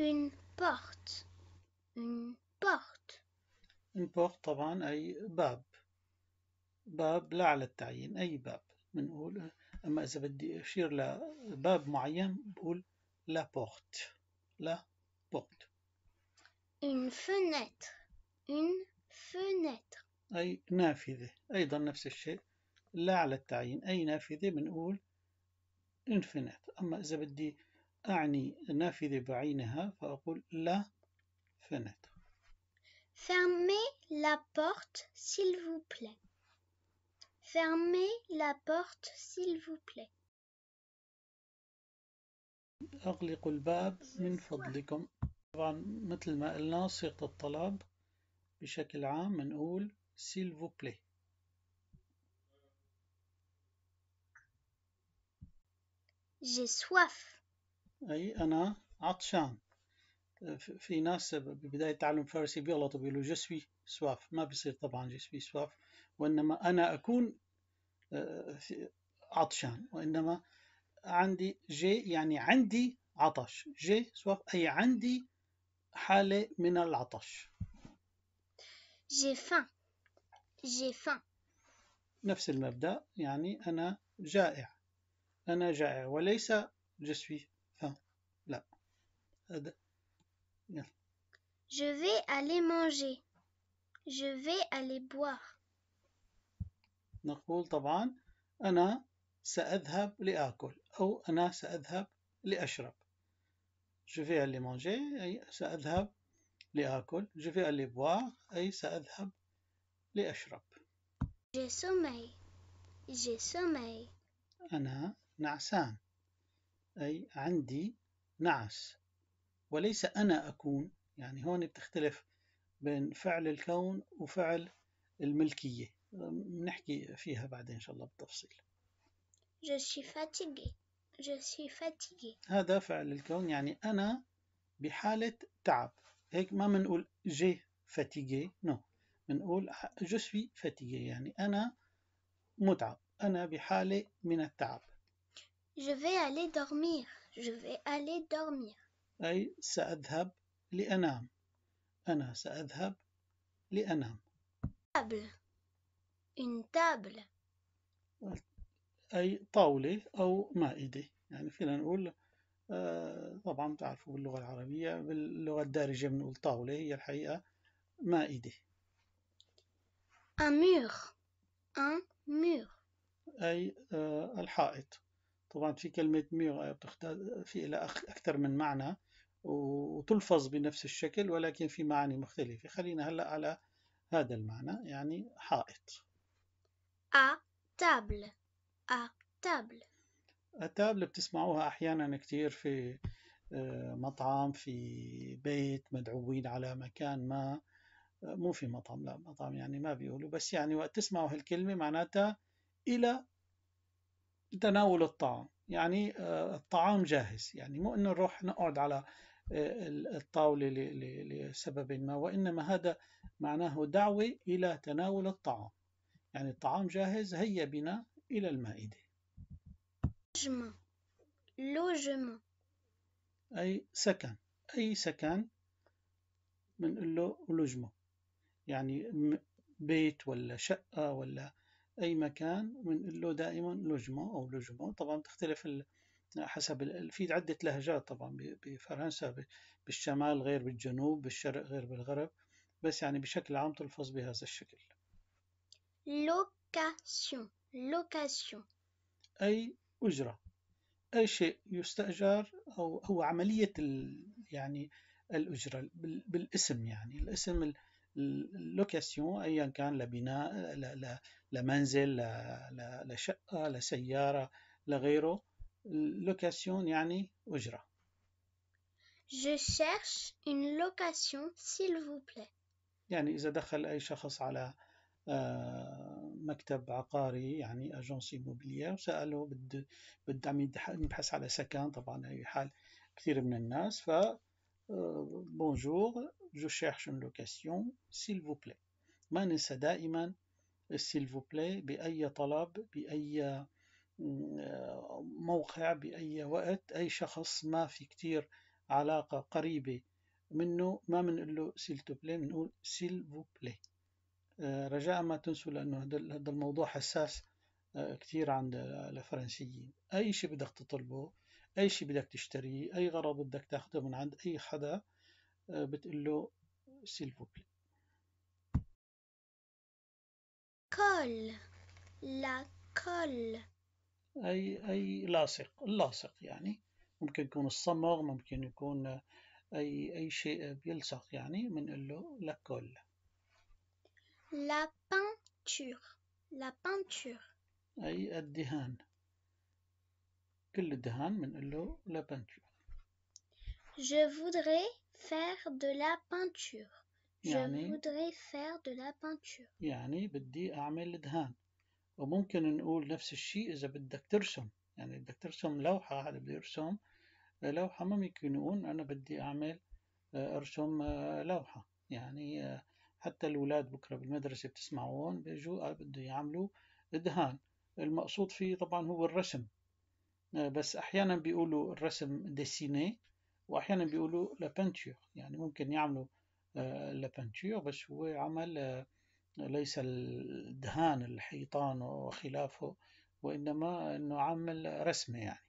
Une porte. Une porte. Une porte طبعا أي باب. باب لا على التعيين أي باب بنقول أما إذا بدي أشير لباب معين بقول لا بورت لا بورت Une fenêtre. Une fenêtre. أي نافذة أيضا نفس الشيء لا على التعيين أي نافذة بنقول une fenêtre أما إذا بدي أعني النافذة بعينها فأقول لا فنتر Fermez la porte, s'il vous plaît. Fermez la porte, s'il vous plaît. أغلقوا الباب من فضلكم طبعا مثل ما قلنا صيغة الطلب بشكل عام بنقول s'il vous plaît J'ai soif. أي أنا عطشان في ناس ببداية تعلم فارسي بيغلطوا بيقولوا جسوي سواف ما بيصير طبعا جسوي سواف وإنما أنا أكون آه، عطشان وإنما عندي جي يعني عندي عطش جي سواف أي عندي حالة من العطش جي فان جي فان نفس المبدأ يعني أنا جائع أنا جائع وليس جسوي ف لا هذا يلا Je vais aller manger. Je vais aller boire. نقول طبعا أنا سأذهب لآكل أو أنا سأذهب لأشرب. Je vais aller manger أي سأذهب لآكل. Je vais aller boire أي سأذهب لأشرب. J'ai sommeil. J'ai sommeil. أنا نعسان. أي عندي نعس وليس أنا أكون يعني هون بتختلف بين فعل الكون وفعل الملكية نحكي فيها بعدين إن شاء الله بالتفصيل هذا فعل الكون يعني أنا بحالة تعب هيك ما بنقول جي فاتيجي نو منقول بنقول فاتيجي يعني أنا متعب أنا بحالة من التعب Je vais aller dormir. Je vais aller dormir. أي سأذهب لأنام. أنا سأذهب لأنام. Table. Une table. أي طاولة أو مائدة. يعني فينا نقول آه، طبعا تعرفوا باللغة العربية باللغة الدارجة بنقول طاولة هي الحقيقة مائدة. Un mur. Un mur. أي آه، الحائط. طبعا في كلمة ميغ آه، بتختار آه، في إلى أكثر من معنى وتلفظ بنفس الشكل ولكن في معاني مختلفة خلينا هلأ على هذا المعنى يعني حائط أ تابل أ تابل التابل بتسمعوها أحيانا كثير في آه، مطعم في بيت مدعوين على مكان ما مو في مطعم لا مطعم يعني ما بيقولوا بس يعني وقت تسمعوا هالكلمة معناتها إلى لتناول الطعام يعني آه، الطعام جاهز يعني مو انه نروح نقعد على آه، الطاولة لسبب ما وإنما هذا معناه دعوة إلى تناول الطعام يعني الطعام جاهز هيا بنا إلى المائدة لوجما أي سكن أي سكن بنقول له لوجما يعني بيت ولا شقة ولا أي مكان بنقول له دائما لوجمو أو لوجمو طبعا بتختلف حسب في عدة لهجات طبعا بفرنسا بالشمال غير بالجنوب بالشرق غير بالغرب بس يعني بشكل عام تلفظ بهذا الشكل لوكاسيون لوكاسيون أي أجرة أي شيء يستأجر أو هو عملية يعني الأجرة بالاسم يعني الاسم اللوكاسيون ايا كان لبناء لمنزل لشقه لسياره لغيره لوكاسيون يعني اجره Je cherche une location, s'il vous plaît. يعني إذا دخل أي شخص على آه، مكتب عقاري يعني أجنسي إيموبيليير وسأله بد بد عم يبحث على سكن طبعا هي حال كثير من الناس ف بونجور جو شيرش اون لوكاسيون سيل فو vous ما ننسى دائما سيل فو plaît بأي طلب بأي آه، موقع بأي وقت أي شخص ما في كتير علاقة قريبة منه ما بنقول له سيل تو plaît بنقول سيل فو plaît آه، رجاء ما تنسوا لأنه هذا الموضوع حساس آه، كتير عند الفرنسيين أي شيء بدك تطلبه أي شيء بدك تشتريه أي غرض بدك تاخده من عند أي حدا آه، بتقول له سيل بوبلي كل لا كل أي أي لاصق اللاصق يعني ممكن يكون الصمغ ممكن يكون أي أي شيء بيلصق يعني بنقول له لا كل لا بانتور لا بانتور أي الدهان Je voudrais faire de la peinture. Je voudrais faire de la peinture. يعني بدي أعمل دهان وممكن نقول نفس الشيء إذا بدك ترسم يعني بدك ترسم لوحة هذا بده يرسم آه، لوحة ما ممكن يقول أنا بدي أعمل آه، أرسم آه، لوحة يعني حتى الأولاد بكرة بالمدرسة بتسمعون بيجوا بده يعملوا دهان المقصود فيه طبعا هو الرسم آه، بس أحيانا بيقولوا الرسم ديسيني وأحيانا بيقولوا لا يعني ممكن يعملوا لا آه، بس هو عمل آه، ليس الدهان الحيطان وخلافه وإنما أنه عمل رسمة يعني